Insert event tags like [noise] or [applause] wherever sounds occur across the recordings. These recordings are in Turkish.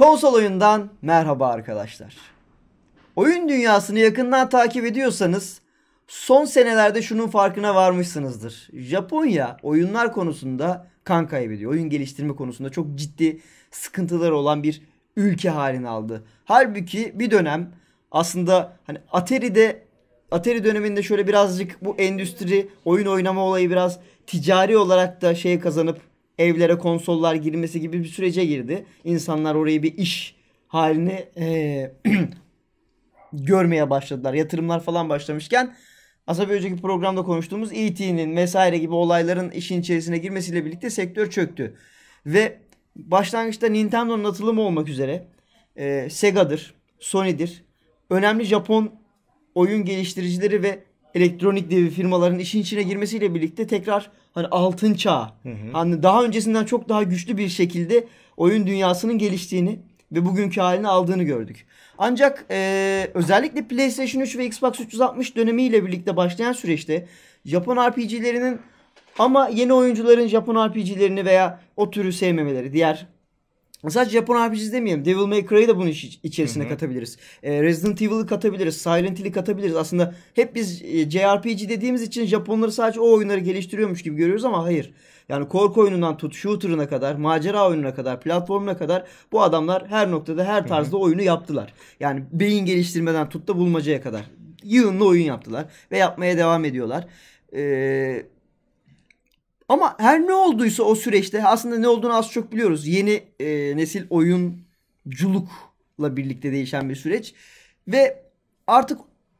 Konsol oyundan merhaba arkadaşlar. Oyun dünyasını yakından takip ediyorsanız son senelerde şunun farkına varmışsınızdır. Japonya oyunlar konusunda kan kaybediyor. Oyun geliştirme konusunda çok ciddi sıkıntılar olan bir ülke halini aldı. Halbuki bir dönem aslında hani Atari'de Atari döneminde şöyle birazcık bu endüstri oyun oynama olayı biraz ticari olarak da şey kazanıp evlere konsollar girmesi gibi bir sürece girdi. İnsanlar orayı bir iş halini e, [clears throat] görmeye başladılar. Yatırımlar falan başlamışken aslında önceki programda konuştuğumuz ET'nin vesaire gibi olayların işin içerisine girmesiyle birlikte sektör çöktü. Ve başlangıçta Nintendo'nun atılımı olmak üzere e, Sega'dır, Sony'dir. Önemli Japon oyun geliştiricileri ve elektronik devi firmaların işin içine girmesiyle birlikte tekrar hani altın çağı. Hani daha öncesinden çok daha güçlü bir şekilde oyun dünyasının geliştiğini ve bugünkü halini aldığını gördük. Ancak e, özellikle PlayStation 3 ve Xbox 360 dönemiyle birlikte başlayan süreçte Japon RPG'lerinin ama yeni oyuncuların Japon RPG'lerini veya o türü sevmemeleri, diğer Sadece Japon RPG'si demeyelim. Devil May Cry'ı da bunun içerisine Hı-hı. katabiliriz. E, Resident Evil'ı katabiliriz. Silent Hill'i katabiliriz. Aslında hep biz e, JRPG dediğimiz için Japonları sadece o oyunları geliştiriyormuş gibi görüyoruz ama hayır. Yani korku oyunundan tut shooter'ına kadar, macera oyununa kadar, platformuna kadar bu adamlar her noktada her tarzda Hı-hı. oyunu yaptılar. Yani beyin geliştirmeden tut da bulmacaya kadar. Yığınlı oyun yaptılar ve yapmaya devam ediyorlar. Eee ama her ne olduysa o süreçte aslında ne olduğunu az çok biliyoruz. Yeni e, nesil oyunculukla birlikte değişen bir süreç. Ve artık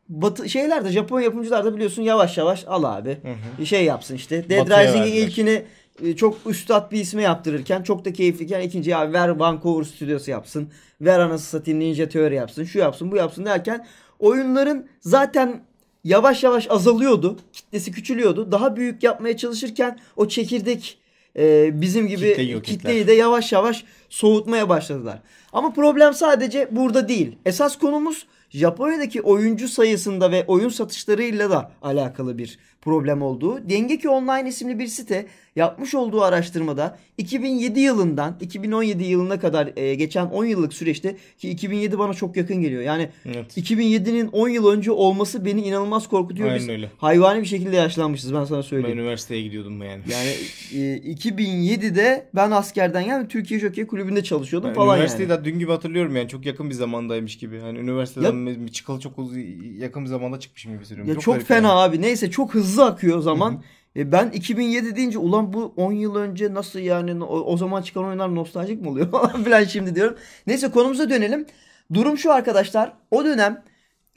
Batı şeyler de Japon yapımcılar da biliyorsun yavaş yavaş al abi. Hı hı. Şey yapsın işte. Dead Rising'in ilkini e, çok üstad bir isme yaptırırken çok da keyifliyken ikinci abi ver Vancouver stüdyosu yapsın. Ver anası satayım Ninja Theory yapsın. Şu yapsın bu yapsın derken oyunların zaten yavaş yavaş azalıyordu. Kitlesi küçülüyordu. Daha büyük yapmaya çalışırken o çekirdek e, bizim gibi kitleyi, kitleyi de yavaş yavaş soğutmaya başladılar. Ama problem sadece burada değil. Esas konumuz Japonya'daki oyuncu sayısında ve oyun satışlarıyla da alakalı bir problem olduğu. Dengeki Online isimli bir site yapmış olduğu araştırmada 2007 yılından 2017 yılına kadar e, geçen 10 yıllık süreçte ki 2007 bana çok yakın geliyor. Yani evet. 2007'nin 10 yıl önce olması beni inanılmaz korkutuyor. Aynen Biz öyle. hayvani bir şekilde yaşlanmışız ben sana söyleyeyim. Ben üniversiteye gidiyordum yani. Yani e, 2007'de ben askerden yani Türkiye Jockey Kulübü'nde çalışıyordum ben falan üniversiteyi yani. Üniversiteyi de dün gibi hatırlıyorum yani çok yakın bir zamandaymış gibi. Hani üniversiteden ya dönmez mi? Çıkalı çok uz- yakın bir zamanda çıkmış gibi hissediyorum. Ya çok, çok fena yani. abi. Neyse çok hızlı akıyor zaman. E ben 2007 deyince ulan bu 10 yıl önce nasıl yani o, o zaman çıkan oyunlar nostaljik mi oluyor [laughs] falan filan şimdi diyorum. Neyse konumuza dönelim. Durum şu arkadaşlar. O dönem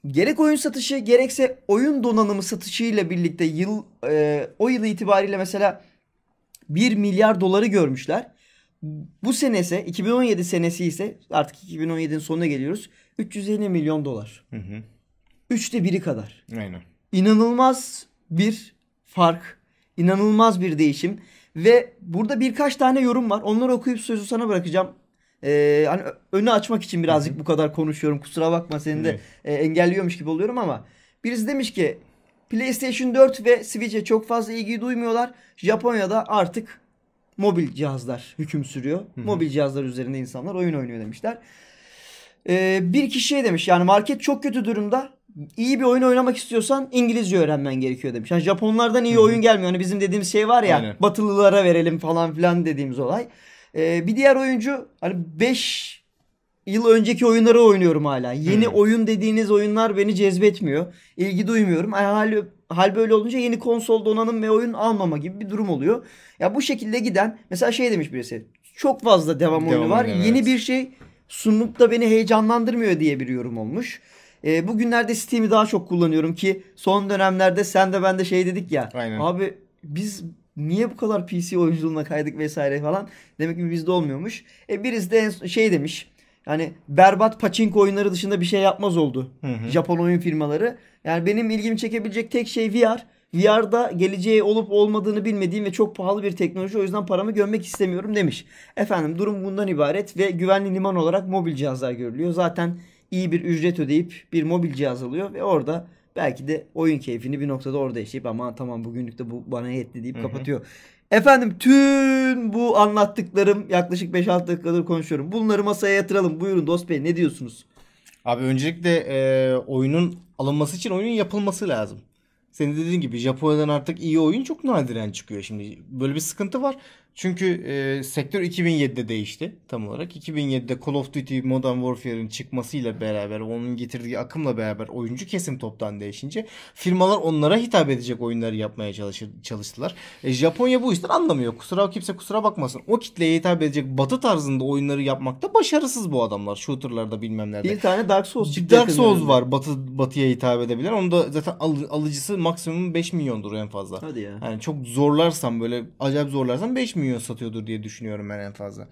gerek oyun satışı gerekse oyun donanımı satışıyla birlikte yıl e, o yıl itibariyle mesela 1 milyar doları görmüşler bu senese 2017 senesi ise artık 2017'nin sonuna geliyoruz. 350 milyon dolar. Hı hı. Üçte biri kadar. Aynen. İnanılmaz bir fark. inanılmaz bir değişim. Ve burada birkaç tane yorum var. Onları okuyup sözü sana bırakacağım. Ee, hani önü açmak için birazcık hı hı. bu kadar konuşuyorum. Kusura bakma seni de e, engelliyormuş gibi oluyorum ama. Birisi demiş ki PlayStation 4 ve Switch'e çok fazla ilgi duymuyorlar. Japonya'da artık mobil cihazlar hüküm sürüyor. Hı-hı. Mobil cihazlar üzerinde insanlar oyun oynuyor demişler. Ee, bir kişiye şey demiş yani market çok kötü durumda. İyi bir oyun oynamak istiyorsan İngilizce öğrenmen gerekiyor demiş. Yani Japonlardan iyi Hı-hı. oyun gelmiyor. Hani bizim dediğimiz şey var ya Aynen. batılılara verelim falan filan dediğimiz olay. Ee, bir diğer oyuncu hani 5 yıl önceki oyunları oynuyorum hala. Yeni hmm. oyun dediğiniz oyunlar beni cezbetmiyor. İlgi duymuyorum. Hali Hal böyle olunca yeni konsol donanım ve oyun almama gibi bir durum oluyor. Ya bu şekilde giden mesela şey demiş birisi. Çok fazla devam, devam oyunu var. Evet. Yeni bir şey sunup da beni heyecanlandırmıyor diye bir yorum olmuş. E, bugünlerde Steam'i daha çok kullanıyorum ki son dönemlerde sen de ben de şey dedik ya. Aynen. Abi biz niye bu kadar PC oyunculuğuna kaydık vesaire falan. Demek ki bizde olmuyormuş. E birisi de şey demiş yani berbat paçinko oyunları dışında bir şey yapmaz oldu. Hı hı. Japon oyun firmaları. Yani benim ilgimi çekebilecek tek şey VR. VR'da geleceği olup olmadığını bilmediğim ve çok pahalı bir teknoloji o yüzden paramı gömmek istemiyorum demiş. Efendim durum bundan ibaret ve güvenli liman olarak mobil cihazlar görülüyor. Zaten iyi bir ücret ödeyip bir mobil cihaz alıyor ve orada belki de oyun keyfini bir noktada orada yaşayıp ama tamam bugünlük de bu bana yetti deyip hı hı. kapatıyor. Efendim tüm bu anlattıklarım yaklaşık 5-6 dakikadır konuşuyorum. Bunları masaya yatıralım. Buyurun dost bey ne diyorsunuz? Abi öncelikle e, oyunun alınması için oyunun yapılması lazım. Senin dediğin gibi Japonya'dan artık iyi oyun çok nadiren çıkıyor şimdi. Böyle bir sıkıntı var. Çünkü e, sektör 2007'de değişti tam olarak. 2007'de Call of Duty Modern Warfare'ın çıkmasıyla beraber, onun getirdiği akımla beraber oyuncu kesim toptan değişince firmalar onlara hitap edecek oyunları yapmaya çalışır, çalıştılar. E, Japonya bu işten anlamıyor. Kusura kimse kusura bakmasın. O kitleye hitap edecek batı tarzında oyunları yapmakta başarısız bu adamlar. Shooter'larda bilmem nerede. Bir tane Dark Souls çıktı. Dark Souls var batı batıya hitap edebilen. Onu da zaten al, alıcısı maksimum 5 milyondur en fazla. Hadi ya. Yani çok zorlarsam böyle acayip zorlarsam 5 milyon milyon satıyordur diye düşünüyorum ben en fazla.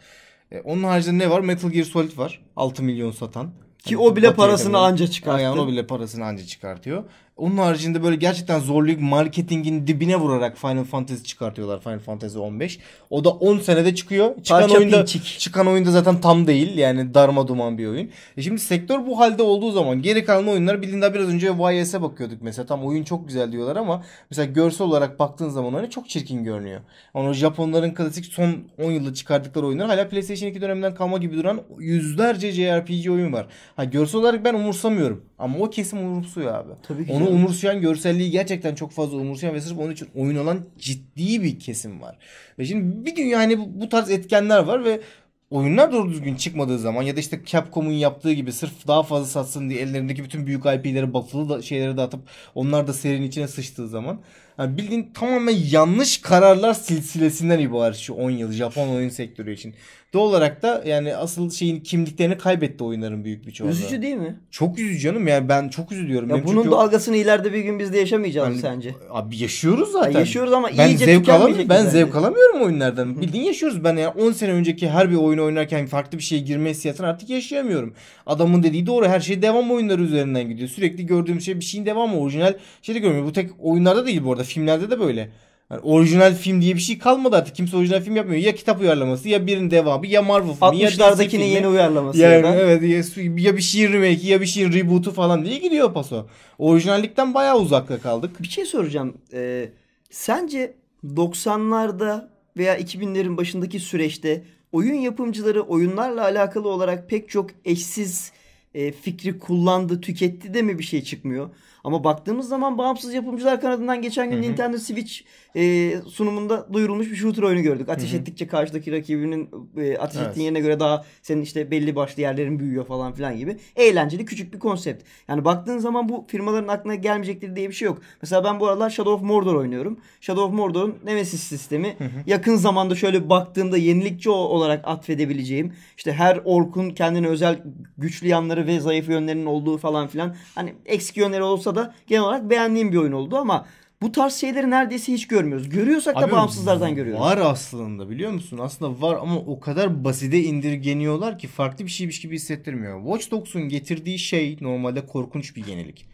E, onun haricinde ne var? Metal Gear Solid var. 6 milyon satan. Ki hani o bile parasını anca çıkarttı. yani o bile parasını anca çıkartıyor. Onun haricinde böyle gerçekten zorlayıp marketingin dibine vurarak Final Fantasy çıkartıyorlar. Final Fantasy 15. O da 10 senede çıkıyor. Çıkan Parça oyunda pinçik. çıkan oyunda zaten tam değil. Yani darma duman bir oyun. E şimdi sektör bu halde olduğu zaman geri kalan oyunlar bildiğinde biraz önce YS'e bakıyorduk mesela. Tam oyun çok güzel diyorlar ama mesela görsel olarak baktığın zaman hani çok çirkin görünüyor. Ama Japonların klasik son 10 yılda çıkardıkları oyunlar hala PlayStation 2 döneminden kalma gibi duran yüzlerce JRPG oyun var. Ha görsel olarak ben umursamıyorum. Ama o kesim umursuyor abi. Tabii ki Onu canım. umursayan görselliği gerçekten çok fazla umursayan ve sırf onun için oyun olan ciddi bir kesim var. Ve şimdi bir dünya hani bu, bu tarz etkenler var ve oyunlar doğru düzgün çıkmadığı zaman ya da işte Capcom'un yaptığı gibi sırf daha fazla satsın diye ellerindeki bütün büyük IP'leri buff'lı da şeyleri dağıtıp onlar da serinin içine sıçtığı zaman yani bildiğin tamamen yanlış kararlar silsilesinden ibaret şu 10 yıl Japon oyun sektörü için. Doğal olarak da yani asıl şeyin kimliklerini kaybetti oyunların büyük bir çoğunluğu. Üzücü değil mi? Çok üzücü canım yani ben çok üzülüyorum. Ya Benim bunun çünkü... dalgasını ileride bir gün biz de yaşamayacağız hani, sence? Abi yaşıyoruz zaten. Ya yaşıyoruz ama ben iyice zevk alamıyorum. Ben yani. zevk alamıyorum oyunlardan. Bildiğin yaşıyoruz. Ben yani 10 sene önceki her bir oyunu oynarken farklı bir şeye girme hissiyatını artık yaşayamıyorum. Adamın dediği doğru. Her şey devam oyunları üzerinden gidiyor. Sürekli gördüğüm şey bir şeyin devamı orijinal şey de görmüyor. Bu tek oyunlarda değil bu arada filmlerde de böyle. Yani orijinal film diye bir şey kalmadı artık. Kimse orijinal film yapmıyor. Ya kitap uyarlaması ya birinin devamı ya Marvel filmi ya DC yeni uyarlaması. Yani, ya evet ya, ya bir şiir remake ya bir şiir rebootu falan diye gidiyor paso. Orijinallikten bayağı uzakta kaldık. Bir şey soracağım. Ee, sence 90'larda veya 2000'lerin başındaki süreçte oyun yapımcıları oyunlarla alakalı olarak pek çok eşsiz e, fikri kullandı, tüketti de mi bir şey çıkmıyor? Ama baktığımız zaman bağımsız yapımcılar kanadından geçen gün Hı-hı. Nintendo Switch e, sunumunda duyurulmuş bir shooter oyunu gördük. Ateş Hı-hı. ettikçe karşıdaki rakibinin e, ateş evet. ettiğin yerine göre daha senin işte belli başlı yerlerin büyüyor falan filan gibi. Eğlenceli küçük bir konsept. Yani baktığın zaman bu firmaların aklına gelmeyecekleri diye bir şey yok. Mesela ben bu aralar Shadow of Mordor oynuyorum. Shadow of Mordor'un Nemesis sistemi Hı-hı. yakın zamanda şöyle baktığımda yenilikçi olarak atfedebileceğim. İşte her orkun kendine özel güçlü yanları ve zayıf yönlerinin olduğu falan filan. Hani eksik yönleri olsa olsa da genel olarak beğendiğim bir oyun oldu ama bu tarz şeyleri neredeyse hiç görmüyoruz. Görüyorsak da Abi, bağımsızlardan görüyoruz. Var aslında biliyor musun? Aslında var ama o kadar basite indirgeniyorlar ki farklı bir şeymiş gibi hissettirmiyor. Watch Dogs'un getirdiği şey normalde korkunç bir yenilik.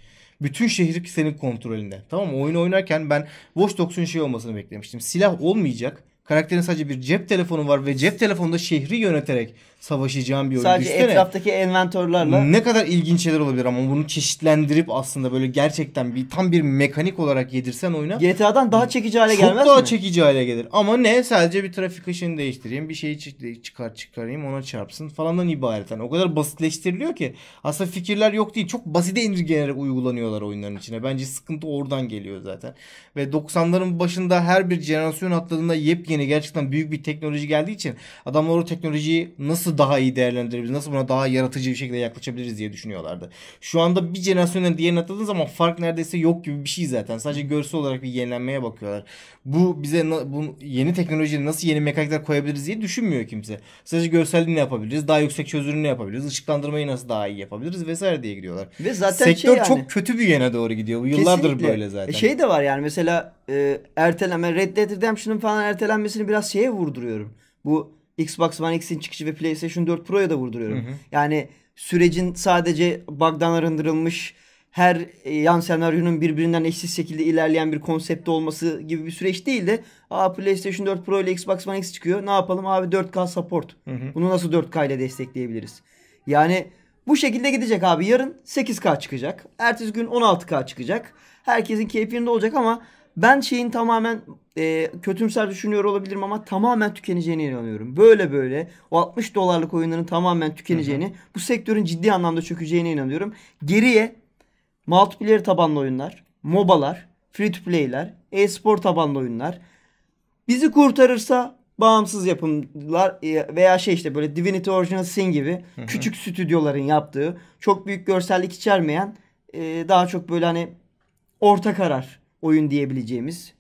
Bütün şehir senin kontrolünde. Tamam mı? Oyunu oynarken ben Watch Dogs'un şey olmasını beklemiştim. Silah olmayacak. Karakterin sadece bir cep telefonu var ve cep telefonunda şehri yöneterek savaşacağın bir oyun. Sadece Düşünsene, etraftaki envantörlerle. Ne kadar ilginç şeyler olabilir ama bunu çeşitlendirip aslında böyle gerçekten bir tam bir mekanik olarak yedirsen oyuna. GTA'dan daha çekici hale çok gelmez Çok daha çekici hale gelir. Ama ne sadece bir trafik ışığını değiştireyim bir şeyi çıkar çıkarayım ona çarpsın falandan ibaret. Yani o kadar basitleştiriliyor ki aslında fikirler yok değil. Çok basite indirgenerek uygulanıyorlar oyunların içine. Bence sıkıntı oradan geliyor zaten. Ve 90'ların başında her bir jenerasyon atladığında yepyeni gerçekten büyük bir teknoloji geldiği için adamlar o teknolojiyi nasıl nasıl daha iyi değerlendirebiliriz, nasıl buna daha yaratıcı bir şekilde yaklaşabiliriz diye düşünüyorlardı. Şu anda bir jenerasyondan diğerine atladığın zaman fark neredeyse yok gibi bir şey zaten. Sadece görsel olarak bir yenilenmeye bakıyorlar. Bu bize bu yeni teknolojiye nasıl yeni mekanikler koyabiliriz diye düşünmüyor kimse. Sadece görselliği ne yapabiliriz, daha yüksek çözünürlüğü ne yapabiliriz, ışıklandırmayı nasıl daha iyi yapabiliriz vesaire diye gidiyorlar. Ve zaten Sektör şey yani, çok kötü bir yöne doğru gidiyor. Bu yıllardır kesinlikle. böyle zaten. E, şey de var yani mesela e, erteleme Red Dead Redemption'ın falan ertelenmesini biraz şeye vurduruyorum. Bu Xbox One X'in çıkışı ve PlayStation 4 Pro'ya da vurduruyorum. Hı hı. Yani sürecin sadece bug'dan arındırılmış her e, yan senaryonun birbirinden eşsiz şekilde ilerleyen bir konsepte olması gibi bir süreç değil de Aa, PlayStation 4 Pro ile Xbox One X çıkıyor. Ne yapalım abi 4K support. Hı hı. Bunu nasıl 4K ile destekleyebiliriz? Yani bu şekilde gidecek abi. Yarın 8K çıkacak. Ertesi gün 16K çıkacak. Herkesin keyfinde olacak ama ben şeyin tamamen e, kötümser düşünüyor olabilirim ama tamamen tükeneceğine inanıyorum. Böyle böyle o 60 dolarlık oyunların tamamen tükeneceğini, hı hı. bu sektörün ciddi anlamda çökeceğine inanıyorum. Geriye multiplayer tabanlı oyunlar, MOBA'lar, free to play'ler, e-spor tabanlı oyunlar bizi kurtarırsa bağımsız yapımlar e, veya şey işte böyle Divinity Original Sin gibi hı hı. küçük stüdyoların yaptığı çok büyük görsellik içermeyen e, daha çok böyle hani orta karar oyun diyebileceğimiz.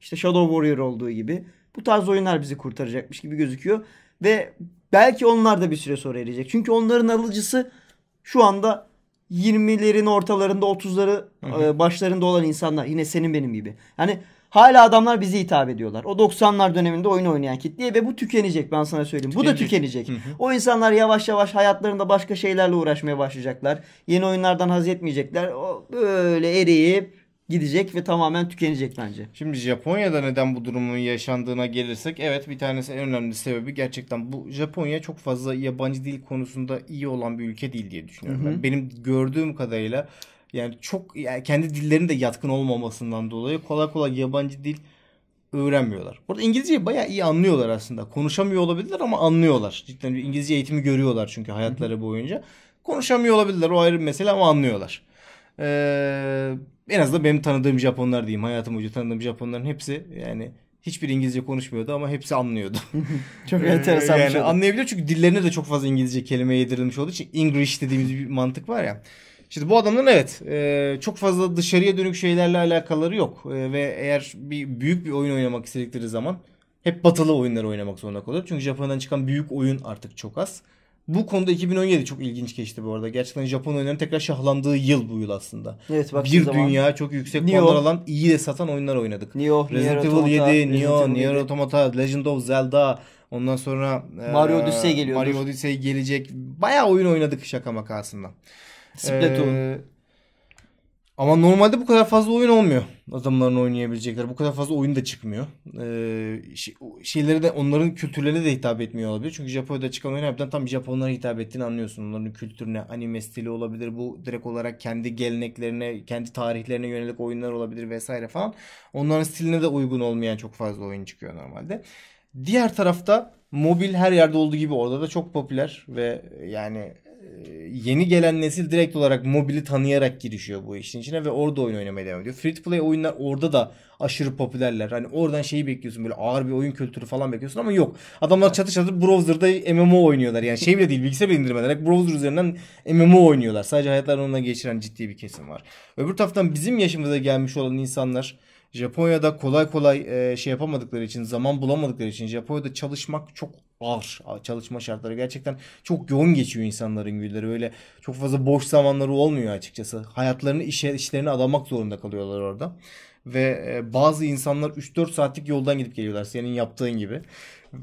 işte Shadow Warrior olduğu gibi. Bu tarz oyunlar bizi kurtaracakmış gibi gözüküyor. Ve belki onlar da bir süre sonra erecek. Çünkü onların alıcısı şu anda 20'lerin ortalarında 30'ları e, başlarında olan insanlar. Yine senin benim gibi. hani hala adamlar bize hitap ediyorlar. O 90'lar döneminde oyun oynayan kitleye ve bu tükenecek ben sana söyleyeyim. Tükenecek. Bu da tükenecek. Hı hı. O insanlar yavaş yavaş hayatlarında başka şeylerle uğraşmaya başlayacaklar. Yeni oyunlardan haz etmeyecekler. O böyle eriyip gidecek ve tamamen tükenecek bence. Şimdi Japonya'da neden bu durumun yaşandığına gelirsek evet bir tanesi en önemli sebebi gerçekten bu Japonya çok fazla yabancı dil konusunda iyi olan bir ülke değil diye düşünüyorum. Hı hı. Ben. Benim gördüğüm kadarıyla yani çok yani kendi dillerinde yatkın olmamasından dolayı kolay kolay yabancı dil öğrenmiyorlar. Burada İngilizceyi bayağı iyi anlıyorlar aslında. Konuşamıyor olabilirler ama anlıyorlar. Cidden İngilizce eğitimi görüyorlar çünkü hayatları boyunca. Konuşamıyor olabilirler o ayrı bir mesele ama anlıyorlar. Ee, en azından benim tanıdığım Japonlar diyeyim. Hayatım boyunca tanıdığım Japonların hepsi yani hiçbir İngilizce konuşmuyordu ama hepsi anlıyordu. [laughs] çok enteresan ee, yani bir şey. Anlayabiliyor çünkü dillerine de çok fazla İngilizce kelime yedirilmiş olduğu için English dediğimiz bir mantık var ya. Şimdi bu adamların evet e, çok fazla dışarıya dönük şeylerle alakaları yok e, ve eğer bir büyük bir oyun oynamak istedikleri zaman hep batılı oyunları oynamak zorunda kalıyor. Çünkü Japonya'dan çıkan büyük oyun artık çok az. Bu konuda 2017 çok ilginç geçti bu arada. Gerçekten Japon oyunların tekrar şahlandığı yıl bu yıl aslında. Evet, bir zaman, dünya çok yüksek puanlar alan iyi de satan oyunlar oynadık. Neo, Resident Evil 7, Neo, Neo, Nier Automata, Legend of Zelda, Ondan sonra e, Mario Odyssey geliyor. Mario Odyssey gelecek. Bayağı oyun oynadık şaka makasından. Splatoon. Ee, ama normalde bu kadar fazla oyun olmuyor. Adamların oynayabilecekleri. Bu kadar fazla oyun da çıkmıyor. Ee, şeyleri de onların kültürlerine de hitap etmiyor olabilir. Çünkü Japonya'da çıkan oyun harbiden tam Japonlara hitap ettiğini anlıyorsun. Onların kültürüne, anime stili olabilir. Bu direkt olarak kendi geleneklerine, kendi tarihlerine yönelik oyunlar olabilir vesaire falan. Onların stiline de uygun olmayan çok fazla oyun çıkıyor normalde. Diğer tarafta mobil her yerde olduğu gibi orada da çok popüler ve yani ee, yeni gelen nesil direkt olarak mobili tanıyarak girişiyor bu işin içine ve orada oyun oynamaya devam ediyor. Free to play oyunlar orada da aşırı popülerler. Hani oradan şeyi bekliyorsun böyle ağır bir oyun kültürü falan bekliyorsun ama yok. Adamlar çatı çatı browser'da MMO oynuyorlar. Yani şey bile değil bilgisayar bile indirmeden browser üzerinden MMO oynuyorlar. Sadece hayatlarını onunla geçiren ciddi bir kesim var. Öbür taraftan bizim yaşımıza gelmiş olan insanlar Japonya'da kolay kolay e, şey yapamadıkları için, zaman bulamadıkları için Japonya'da çalışmak çok ağır. Çalışma şartları gerçekten çok yoğun geçiyor insanların günleri. Öyle çok fazla boş zamanları olmuyor açıkçası. Hayatlarını işe, işlerine adamak zorunda kalıyorlar orada. Ve e, bazı insanlar 3-4 saatlik yoldan gidip geliyorlar senin yaptığın gibi.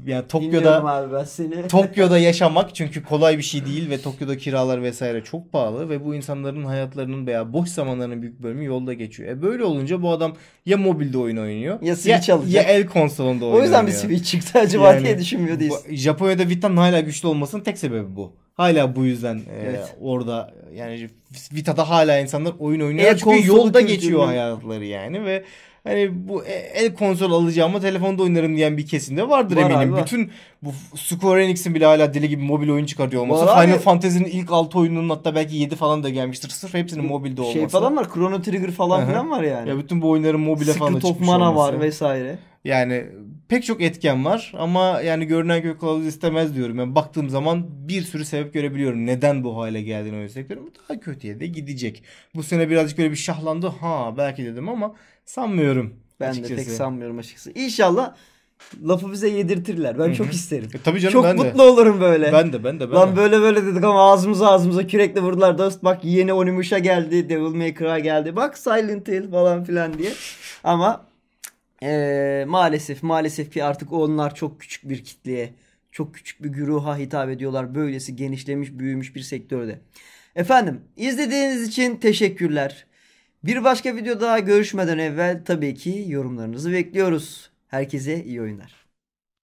Yani Tokyo'da abi ben seni. [laughs] Tokyo'da yaşamak çünkü kolay bir şey değil ve Tokyo'da kiralar vesaire çok pahalı ve bu insanların hayatlarının veya boş zamanlarının büyük bölümü yolda geçiyor. E böyle olunca bu adam ya mobilde oyun oynuyor ya Switch ya, alacak. ya el konsolunda oynuyor. O yüzden bir Switch çıktı acaba yani, diye düşünmüyor değiliz. Japonya'da Vita'nın hala güçlü olmasının tek sebebi bu. Hala bu yüzden e, evet. e, orada yani Vita'da hala insanlar oyun oynuyor. El çünkü yolda geçiyor hayatları yani ve hani bu e, el konsol alacağıma telefonda oynarım diyen bir kesimde vardır var eminim. Abi, Bütün bu Square Enix'in bile hala deli gibi mobil oyun çıkartıyor olması. Var Final Fantasy'nin ilk 6 oyununun hatta belki 7 falan da gelmiştir. Sırf hepsinin şey mobilde olması. Şey falan var. Chrono Trigger falan filan var yani. Ya bütün bu oyunların mobile Secret falan çıkmış of Mana olması. var vesaire. Yani pek çok etken var ama yani görünen köy kılavuz istemez diyorum. Yani baktığım zaman bir sürü sebep görebiliyorum. Neden bu hale geldiğini öyle sektör daha kötüye de gidecek. Bu sene birazcık böyle bir şahlandı. Ha belki dedim ama sanmıyorum. Ben açıkçası. de pek sanmıyorum açıkçası. İnşallah lafı bize yedirtirler. Ben Hı-hı. çok isterim. E, tabii canım çok ben de. Çok mutlu olurum böyle. Ben de ben de. Ben Lan de. böyle böyle dedik ama ağzımıza ağzımıza kürekle vurdular. Dost bak yeni Onimusha geldi. Devil May Cry geldi. Bak Silent Hill falan filan diye. Ama e, maalesef maalesef ki artık onlar çok küçük bir kitleye, çok küçük bir güruha hitap ediyorlar. Böylesi genişlemiş, büyümüş bir sektörde. Efendim izlediğiniz için teşekkürler. Bir başka video daha görüşmeden evvel tabii ki yorumlarınızı bekliyoruz. Herkese iyi oyunlar.